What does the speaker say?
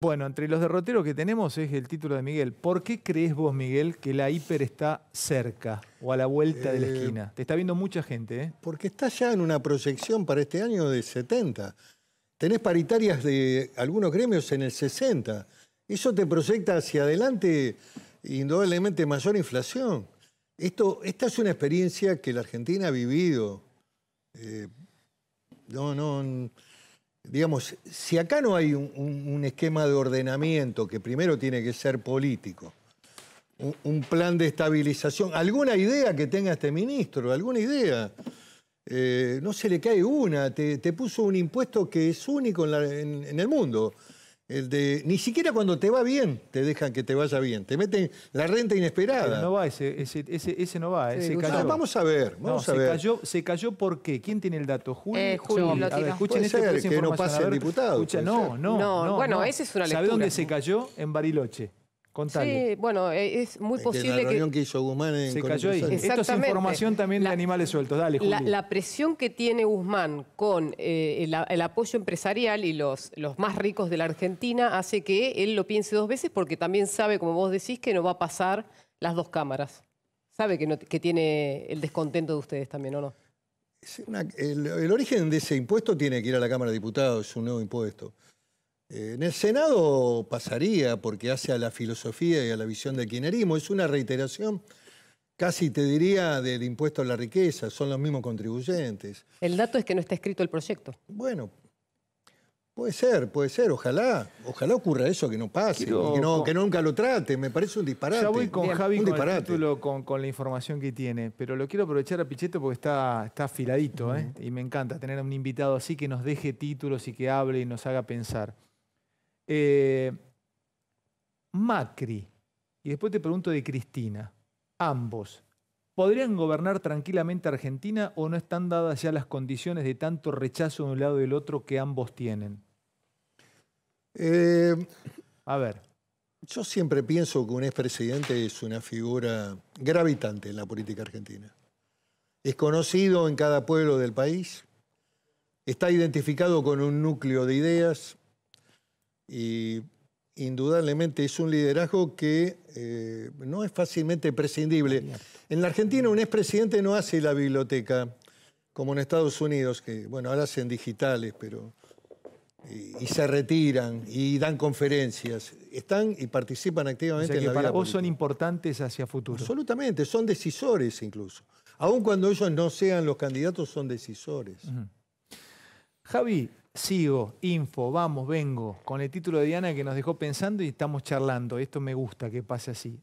Bueno, entre los derroteros que tenemos es el título de Miguel. ¿Por qué crees vos, Miguel, que la hiper está cerca o a la vuelta de la eh, esquina? Te está viendo mucha gente, ¿eh? Porque está ya en una proyección para este año de 70. Tenés paritarias de algunos gremios en el 60. Eso te proyecta hacia adelante indudablemente mayor inflación. Esto, esta es una experiencia que la Argentina ha vivido. Eh, no, no digamos, si acá no hay un, esquema de ordenamiento que primero tiene que ser político, un, plan de estabilización, alguna idea que tenga este ministro, alguna idea, eh, no se le cae una, te, puso un impuesto que es único en el mundo. El de, ni siquiera cuando te va bien, te dejan que te vaya bien. Te meten la renta inesperada. no va ese, ese, ese, ese no va. ese cayó. vamos a ver, vamos se Cayó, se cayó por qué. ¿Quién tiene el dato? Julio. Eh, escuchen este que no pase el diputado. no, no, no, Bueno, ese es una lectura. ¿Sabe dónde se cayó? En Bariloche. Sí, bueno, e, es muy posible que... La reunión que, hizo Guzmán en Se cayó Esto es información también de animales sueltos. Dale, Julio. La, presión que tiene Guzmán con eh, el, apoyo empresarial y los, los más ricos de la Argentina hace que él lo piense dos veces porque también sabe, como vos decís, que no va a pasar las dos cámaras. Sabe que, tiene el descontento de ustedes también, ¿o no? el, origen de ese impuesto tiene que ir a la Cámara de Diputados, es un nuevo impuesto en el Senado pasaría porque hace a la filosofía y a la visión del kirchnerismo. Es una reiteración, casi te diría, del impuesto a la riqueza. Son los mismos contribuyentes. El dato es que no está escrito el proyecto. Bueno, puede ser, puede ser. Ojalá, ojalá ocurra eso, que no pase, que, nunca lo trate. Me parece un disparate. Ya voy con Javi con el título, con, la información que tiene. Pero lo quiero aprovechar a Pichetto porque está, está afiladito. ¿eh? Y me encanta tener a un invitado así que nos deje títulos y que hable y nos haga pensar. Eh, Macri, y después te pregunto de Cristina, ambos, ¿podrían gobernar tranquilamente Argentina o no están dadas ya las condiciones de tanto rechazo de un lado y del otro que ambos tienen? Eh, A ver. Yo siempre pienso que un expresidente es una figura gravitante en la política argentina. Es conocido en cada pueblo del país, está identificado con un núcleo de ideas, y indudablemente es un liderazgo que eh, no es fácilmente prescindible. Ah, en la Argentina un expresidente no hace la biblioteca, como en Estados Unidos, que bueno, ahora hacen digitales, pero... Y, se retiran y dan conferencias. Están y participan activamente o sea que en para vos son importantes hacia futuro. Absolutamente, son decisores incluso. Aun cuando ellos no sean los candidatos, son decisores. Javi, sigo, info, vamos, vengo, con el título de Diana que nos dejó pensando y estamos charlando. Esto me gusta que pase así.